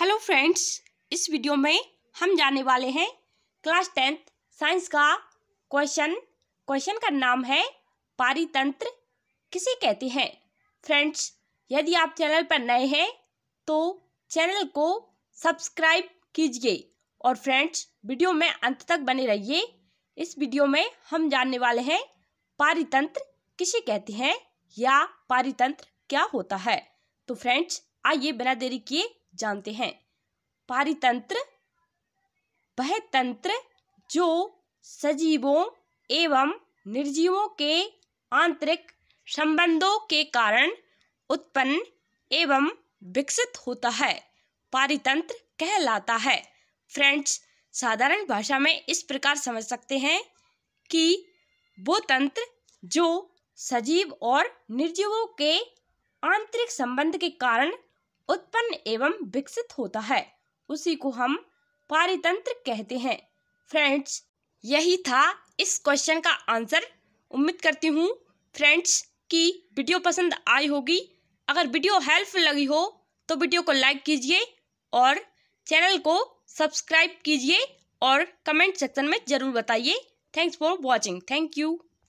hello friends इस video में हम जाने वाले हैं क्लास टेंथ साइंस का क्वेश्चन क्वेश्चन का नाम है पारितंत्र किसे कहते हैं फ्रेंड्स यदि आप चैनल पर नए हैं तो चैनल को सब्सक्राइब कीजिए और फ्रेंड्स वीडियो में अंत तक बने रहिए इस वीडियो में हम जानने वाले हैं पारितंत्र किसे कहते हैं या पारितंत्र क्या होता है तो फ्रेंड्स आइए बिना देरी किए जानते हैं पारितंत्र वह तंत्र जो सजीवों एवं निर्जीवों के आंतरिक संबंधों के कारण उत्पन्न एवं विकसित होता है पारितंत्र कहलाता है फ्रेंड्स साधारण भाषा में इस प्रकार समझ सकते हैं कि वो तंत्र जो सजीव और निर्जीवों के आंतरिक संबंध के कारण उत्पन्न एवं विकसित होता है उसी को हम पारितंत्र कहते हैं फ्रेंड्स यही था इस क्वेश्चन का आंसर उम्मीद करती हूँ फ्रेंड्स कि वीडियो पसंद आई होगी अगर वीडियो हेल्पफुल लगी हो तो वीडियो को लाइक कीजिए और चैनल को सब्सक्राइब कीजिए और कमेंट सेक्शन में ज़रूर बताइए thanks for watching thank you